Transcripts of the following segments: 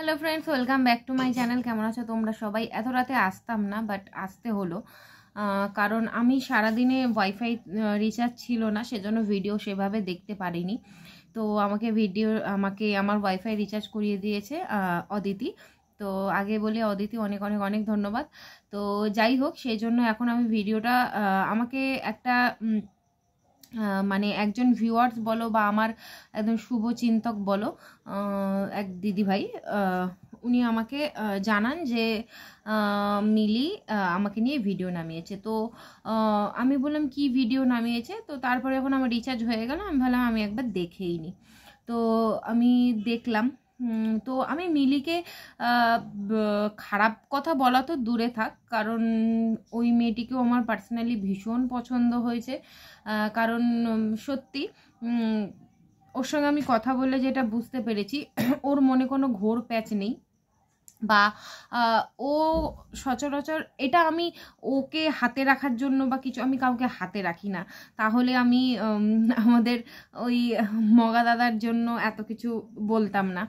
hello friends welcome back to my channel কেমন আছো তোমরা সবাই এত রাতে আসতাম না বাট আসতে হলো কারণ আমি সারাদিনে ওয়াইফাই রিচার্জ ছিল না সেজন্য ভিডিও সেভাবে দেখতে পারিনি তো আমাকে ভিডিও আমাকে আমার ওয়াইফাই রিচার্জ করিয়ে দিয়েছে অদিতি তো আগে বলে অদিতি অনেক অনেক অনেক ধন্যবাদ তো যাই হোক সেই জন্য এখন আমি ভিডিওটা আমাকে একটা মানে একজন ভিউয়ার্স বলো বা আমার একজন শুভচিন্তক বলো এক দিদিভাই উনি আমাকে জানান যে মিলি আমাকে নিয়ে ভিডিও নামিয়েছে তো আমি বললাম কি ভিডিও নামিয়েছে তো তারপরে এখন আমার রিচার্জ হয়ে গেল আমি ভাবলাম আমি একবার দেখেই নি তো আমি দেখলাম তো আমি মিলিকে খারাপ কথা বলা তো দূরে থাক কারণ ওই মেয়েটিকেও আমার পার্সোনালি ভীষণ পছন্দ হয়েছে কারণ সত্যি ওর সঙ্গে আমি কথা বলে যেটা বুঝতে পেরেছি ওর মনে কোনো ঘোর প্যাচ নেই বা ও সচরাচর এটা আমি ওকে হাতে রাখার জন্য বা কিছু আমি কাউকে হাতে রাখি না তাহলে আমি আমাদের ওই মগা দাদার জন্য এত কিছু বলতাম না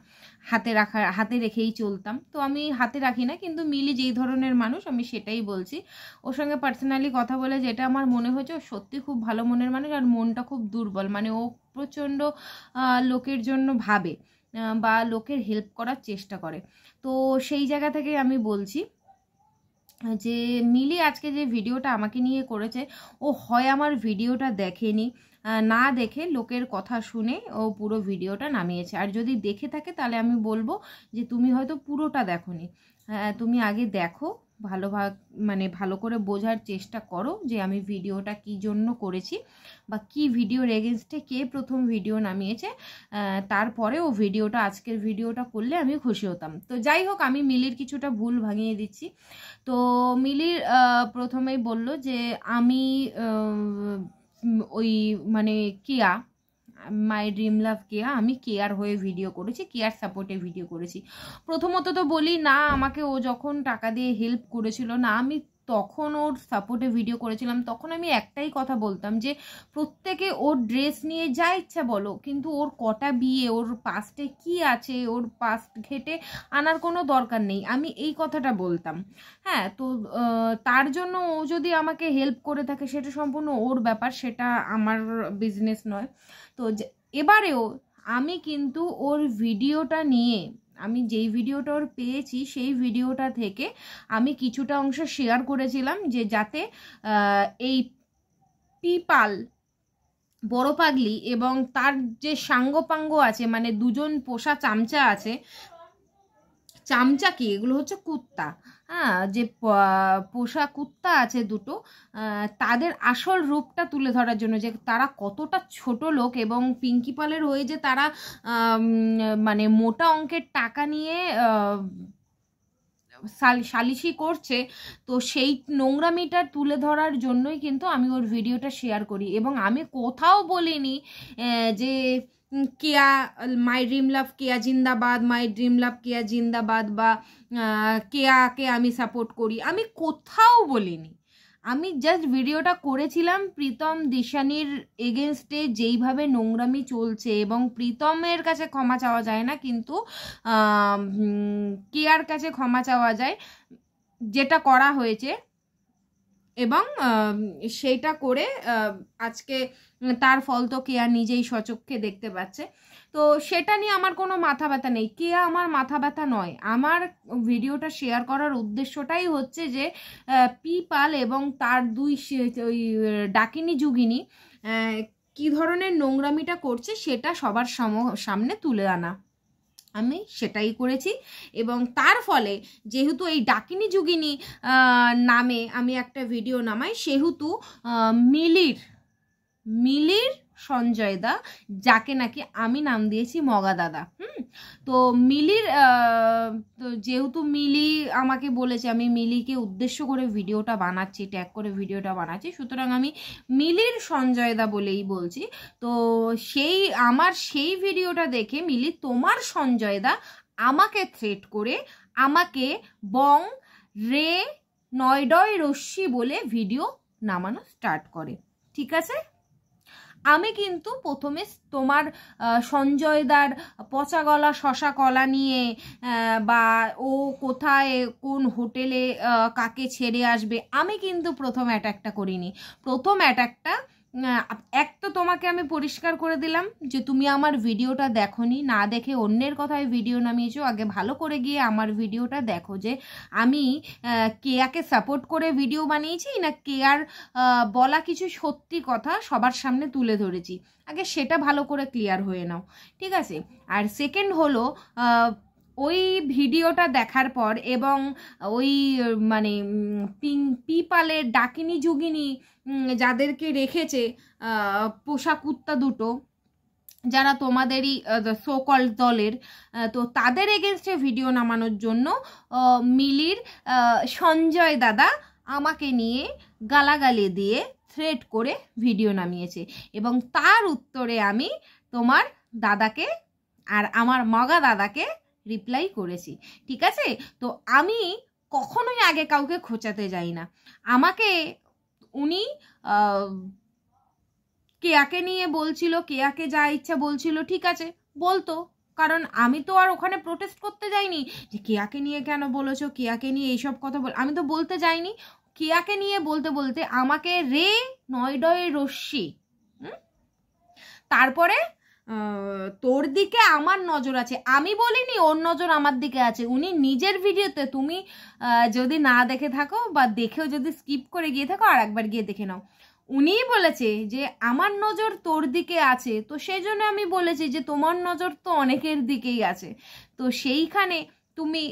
হাতে রাখার হাতে রেখেই চলতাম তো আমি হাতে রাখি না কিন্তু মিলি যেই ধরনের মানুষ আমি সেটাই বলছি ওর সঙ্গে পার্সোনালি কথা বলে যেটা আমার মনে হয়েছে ও সত্যি খুব ভালো মনের মানুষ আর মনটা খুব দুর্বল মানে ও প্রচণ্ড লোকের জন্য ভাবে বা লোকের হেল্প করার চেষ্টা করে তো সেই জায়গা থেকে আমি বলছি যে মিলি আজকে যে ভিডিওটা আমাকে নিয়ে করেছে ও হয় আমার ভিডিওটা দেখেনি না দেখে লোকের কথা শুনে ও পুরো ভিডিওটা নামিয়েছে আর যদি দেখে থাকে তাহলে আমি বলবো যে তুমি হয়তো পুরোটা দেখো নি হ্যাঁ, তুমি আগে দেখো ভালোভাবে মানে ভালো করে বোঝার চেষ্টা করো যে আমি ভিডিওটা কি জন্য করেছি বা কি ভিডিওর এগেনস্টে কে প্রথম ভিডিও নামিয়েছে তারপরে ও ভিডিওটা আজকের ভিডিওটা করলে আমি খুশি হতাম তো যাই হোক আমি মিলির কিছুটা ভুল ভাঙিয়ে দিচ্ছি তো মিলির প্রথমেই বলল যে আমি ওই মানে কিয়া মাই ড্রিম লাভ কেয়া আমি কেয়ার হয়ে ভিডিও করেছি কেয়ার সাপোর্টে ভিডিও করেছি প্রথমত তো বলি না আমাকে ও যখন টাকা দিয়ে হেল্প করেছিল না আমি তখন ওর সাপোর্টে ভিডিও করেছিলাম তখন আমি একটাই কথা বলতাম যে প্রত্যেকে ওর ড্রেস নিয়ে যা ইচ্ছা বলো কিন্তু ওর কটা বিয়ে ওর পাস্টে কি আছে ওর পাস্ট ঘেটে আনার কোনো দরকার নেই আমি এই কথাটা বলতাম হ্যাঁ তো তার জন্য ও যদি আমাকে হেল্প করে থাকে সেটা সম্পূর্ণ ওর ব্যাপার সেটা আমার বিজনেস নয় তো এবারেও আমি কিন্তু ওর ভিডিওটা নিয়ে আমি যেই ভিডিওটা ওর পেয়েছি সেই ভিডিওটা থেকে আমি কিছুটা অংশ শেয়ার করেছিলাম যে যাতে এই পিপাল বড় পাগলি এবং তার যে সাঙ্গপাঙ্গ আছে মানে দুজন পোষা চামচা আছে চামচাকি এগুলো হচ্ছে কুত্তা হ্যাঁ যে পোষা কুত্তা আছে দুটো তাদের আসল রূপটা তুলে ধরার জন্য যে তারা কতটা ছোট লোক এবং পিঙ্কি পালের হয়ে যে তারা মানে মোটা অঙ্কের টাকা নিয়ে সালিশি করছে তো সেই নোংরামিটার তুলে ধরার জন্যই কিন্তু আমি ওর ভিডিওটা শেয়ার করি এবং আমি কোথাও বলিনি যে কেয়া মাই ড্রিম লাভ কেয়া জিন্দাবাদ মাই ড্রিম লাভ কেয়া জিন্দাবাদ বা কেয়াকে আমি সাপোর্ট করি আমি কোথাও বলিনি আমি জাস্ট ভিডিওটা করেছিলাম প্রীতম দিশানির এগেনস্টে যেইভাবে নোংরামি চলছে এবং প্রীতমের কাছে ক্ষমা চাওয়া যায় না কিন্তু কেয়ার কাছে ক্ষমা চাওয়া যায় যেটা করা হয়েছে এবং সেইটা করে আজকে তার ফল তো কেয়ার নিজেই সচক্ষে দেখতে পাচ্ছে তো সেটা নিয়ে আমার কোনো মাথা ব্যথা নেই কে আমার মাথা ব্যথা নয় আমার ভিডিওটা শেয়ার করার উদ্দেশ্যটাই হচ্ছে যে পিপাল এবং তার দুই ওই ডাকিনি যুগিনী কি ধরনের নোংরামিটা করছে সেটা সবার সামনে তুলে আনা আমি সেটাই করেছি এবং তার ফলে যেহেতু এই ডাকিনি যুগিনী নামে আমি একটা ভিডিও নামাই সেহেতু মিলির মিলির সঞ্জয় দা যাকে নাকি আমি নাম দিয়েছি মগা দাদা হুম তো মিলির তো যেহেতু মিলি আমাকে বলেছে আমি মিলিকে উদ্দেশ্য করে ভিডিওটা বানাচ্ছি ট্যাগ করে ভিডিওটা বানাচ্ছি সুতরাং আমি মিলির সঞ্জয় দা বলেই বলছি তো সেই আমার সেই ভিডিওটা দেখে মিলি তোমার সঞ্জয় দা আমাকে থ্রেট করে আমাকে বং রে নয়ডয় রশ্মি বলে ভিডিও নামানো স্টার্ট করে ঠিক আছে আমি কিন্তু প্রথমে তোমার সঞ্জয়দার পচা গলা শশা কলা নিয়ে বা ও কোথায় কোন হোটেলে কাকে ছেড়ে আসবে আমি কিন্তু প্রথম অ্যাটাকটা করিনি প্রথম অ্যাটাকটা এক তো তোমাকে আমি পরিষ্কার করে দিলাম যে তুমি আমার ভিডিওটা দেখো না দেখে অন্যের কথায় ভিডিও নামিয়েছো আগে ভালো করে গিয়ে আমার ভিডিওটা দেখো যে আমি কেয়াকে সাপোর্ট করে ভিডিও বানিয়েছি না কেয়ার বলা কিছু সত্যি কথা সবার সামনে তুলে ধরেছি আগে সেটা ভালো করে ক্লিয়ার হয়ে নাও ঠিক আছে আর সেকেন্ড হলো ওই ভিডিওটা দেখার পর এবং ওই মানে পিং পিপালের ডাকিনি যুগিনি যাদেরকে রেখেছে পোষা কুত্তা দুটো যারা তোমাদেরই সোকল দলের তো তাদের এগেনস্টে ভিডিও নামানোর জন্য মিলির সঞ্জয় দাদা আমাকে নিয়ে গালাগালি দিয়ে থ্রেড করে ভিডিও নামিয়েছে এবং তার উত্তরে আমি তোমার দাদাকে আর আমার মগা দাদাকে রিপ্লাই করেছি ঠিক আছে তো আমি কখনোই আগে কাউকে খোঁচাতে যাই না আমাকে উনি কেয়াকে নিয়ে বলছিল কেয়াকে যা ইচ্ছা বলছিল ঠিক আছে বলতো কারণ আমি তো আর ওখানে প্রোটেস্ট করতে যাইনি যে কেয়াকে নিয়ে কেন বলেছো কেয়াকে নিয়ে এইসব কথা বল আমি তো বলতে যাইনি কেয়াকে নিয়ে বলতে বলতে আমাকে রে নয়ডয় রশ্মি তারপরে তোর দিকে আমার নজর আছে আমি বলিনি ওর নজর আমার দিকে আছে উনি নিজের ভিডিওতে তুমি যদি না দেখে থাকো বা দেখেও যদি স্কিপ করে গিয়ে থাকো আর একবার গিয়ে দেখে নাও উনিই বলেছে যে আমার নজর তোর দিকে আছে তো সেই জন্য আমি বলেছি যে তোমার নজর তো অনেকের দিকেই আছে তো সেইখানে তুমি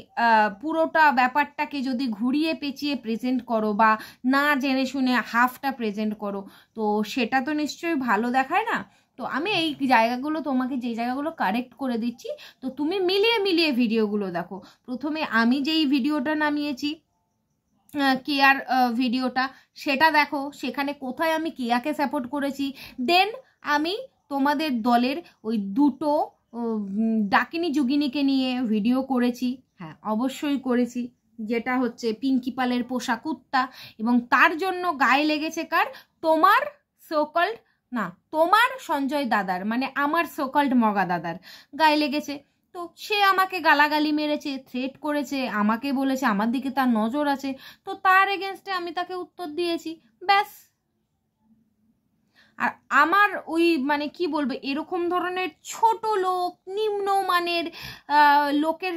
পুরোটা ব্যাপারটাকে যদি ঘুরিয়ে পেঁচিয়ে প্রেজেন্ট করো বা না জেনে শুনে হাফটা প্রেজেন্ট করো তো সেটা তো নিশ্চয়ই ভালো দেখায় না তো আমি এই জায়গাগুলো তোমাকে যে জায়গাগুলো কারেক্ট করে দিচ্ছি তো তুমি মিলিয়ে মিলিয়ে ভিডিওগুলো দেখো প্রথমে আমি যেই ভিডিওটা নামিয়েছি কেয়ার ভিডিওটা সেটা দেখো সেখানে কোথায় আমি কেয়াকে সাপোর্ট করেছি দেন আমি তোমাদের দলের ওই দুটো ডাকিনি যুগিনীকে নিয়ে ভিডিও করেছি হ্যাঁ অবশ্যই করেছি যেটা হচ্ছে পিঙ্কি পালের কুত্তা এবং তার জন্য গায়ে লেগেছে কার তোমার সোকল্ড না তোমার সঞ্জয় দাদার মানে আমার সোকল্ড মগা দাদার গায়ে লেগেছে তো সে আমাকে গালাগালি মেরেছে থ্রেট করেছে আমাকে বলেছে আমার দিকে তার নজর আছে তো তার এগেনস্টে আমি তাকে উত্তর দিয়েছি ব্যাস আর আমার ওই মানে কি বলবো এরকম ধরনের ছোট লোক মানের লোকের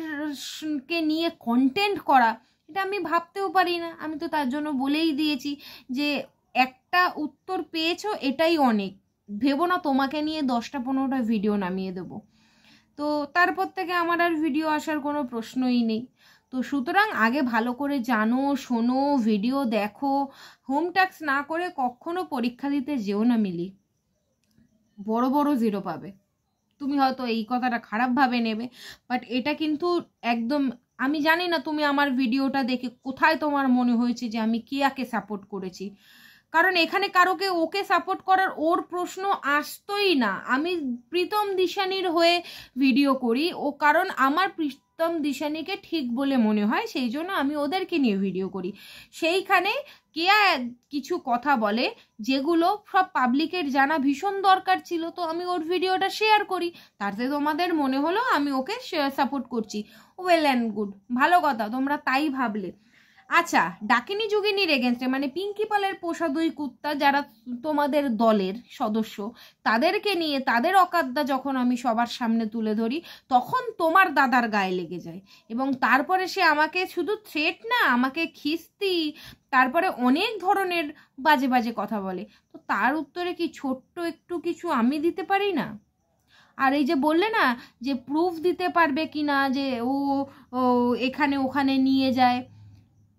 কে নিয়ে কন্টেন্ট করা এটা আমি ভাবতেও পারি না আমি তো তার জন্য বলেই দিয়েছি যে একটা উত্তর পেয়েছো এটাই অনেক ভেবো না তোমাকে নিয়ে দশটা পনেরোটা ভিডিও নামিয়ে দেবো তো তারপর থেকে আমার আর ভিডিও আসার কোনো প্রশ্নই নেই তো সুতরাং আগে ভালো করে জানো শোনো ভিডিও দেখো হোম ট্যাক্স না করে কখনো পরীক্ষা দিতে যেও না মিলি বড় বড় জিরো পাবে তুমি হয়তো এই কথাটা খারাপভাবে নেবে বাট এটা কিন্তু একদম আমি জানি না তুমি আমার ভিডিওটা দেখে কোথায় তোমার মনে হয়েছে যে আমি কিয়াকে সাপোর্ট করেছি কারণ এখানে কারোকে ওকে সাপোর্ট করার ওর প্রশ্ন আসতোই না আমি প্রীতম দিশানির হয়ে ভিডিও করি ও কারণ আমার প্রীতম দিশানিকে ঠিক বলে মনে হয় সেই জন্য আমি ওদেরকে নিয়ে ভিডিও করি সেইখানে কেয়া কিছু কথা বলে যেগুলো সব পাবলিকের জানা ভীষণ দরকার ছিল তো আমি ওর ভিডিওটা শেয়ার করি তাতে তোমাদের মনে হলো আমি ওকে সাপোর্ট করছি ওয়েল অ্যান্ড গুড ভালো কথা তোমরা তাই ভাবলে আচ্ছা ডাকিনি যুগিনী এগেনস্টে মানে পিঙ্কি পালের পোষা দুই কুত্তা যারা তোমাদের দলের সদস্য তাদেরকে নিয়ে তাদের অকাদ্যা যখন আমি সবার সামনে তুলে ধরি তখন তোমার দাদার গায়ে লেগে যায় এবং তারপরে সে আমাকে শুধু থ্রেট না আমাকে খিস্তি তারপরে অনেক ধরনের বাজে বাজে কথা বলে তো তার উত্তরে কি ছোট্ট একটু কিছু আমি দিতে পারি না আর এই যে বললে না যে প্রুফ দিতে পারবে কি না যে ও এখানে ওখানে নিয়ে যায়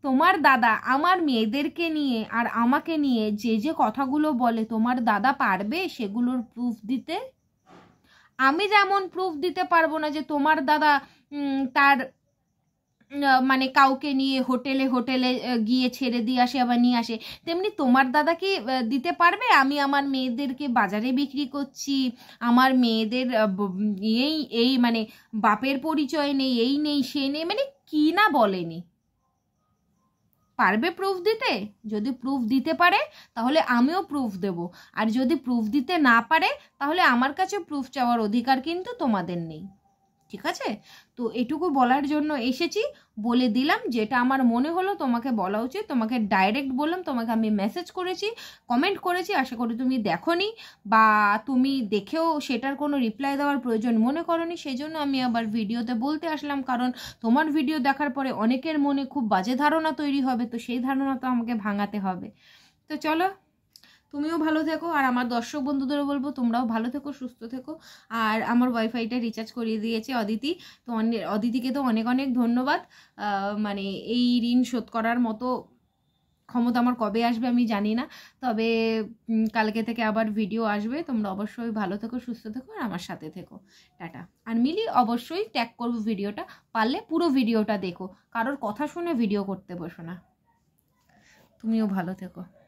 তোমার দাদা আমার মেয়েদেরকে নিয়ে আর আমাকে নিয়ে যে যে কথাগুলো বলে তোমার দাদা পারবে সেগুলোর প্রুফ দিতে আমি যেমন প্রুফ দিতে পারবো না যে তোমার দাদা তার মানে কাউকে নিয়ে হোটেলে হোটেলে গিয়ে ছেড়ে দিয়ে আসে আবার নিয়ে আসে তেমনি তোমার দাদা কি দিতে পারবে আমি আমার মেয়েদেরকে বাজারে বিক্রি করছি আমার মেয়েদের এই এই মানে বাপের পরিচয় নেই এই নেই সে নেই মানে কি না বলেনি পারবে প্রুফ দিতে যদি প্রুফ দিতে পারে তাহলে আমিও প্রুফ দেব আর যদি প্রুফ দিতে না পারে তাহলে আমার কাছে প্রুফ চাওয়ার অধিকার কিন্তু তোমাদের নেই ঠিক আছে তো এটুকু বলার জন্য এসেছি বলে দিলাম যেটা আমার মনে হলো তোমাকে বলা উচিত তোমাকে ডাইরেক্ট বললাম তোমাকে আমি মেসেজ করেছি কমেন্ট করেছি আশা করি তুমি দেখো বা তুমি দেখেও সেটার কোনো রিপ্লাই দেওয়ার প্রয়োজন মনে নি সেই জন্য আমি আবার ভিডিওতে বলতে আসলাম কারণ তোমার ভিডিও দেখার পরে অনেকের মনে খুব বাজে ধারণা তৈরি হবে তো সেই ধারণা তো আমাকে ভাঙাতে হবে তো চলো তুমিও ভালো থেকো আর আমার দর্শক বন্ধুদেরও বলবো তোমরাও ভালো থেকো সুস্থ থেকো আর আমার ওয়াইফাইটা রিচার্জ করিয়ে দিয়েছে অদিতি তো অদিতিকে তো অনেক অনেক ধন্যবাদ মানে এই ঋণ শোধ করার মতো ক্ষমতা আমার কবে আসবে আমি জানি না তবে কালকে থেকে আবার ভিডিও আসবে তোমরা অবশ্যই ভালো থেকো সুস্থ থেকো আর আমার সাথে থেকো টাটা আর মিলি অবশ্যই ট্যাগ করবো ভিডিওটা পারলে পুরো ভিডিওটা দেখো কারোর কথা শুনে ভিডিও করতে বসো না তুমিও ভালো থেকো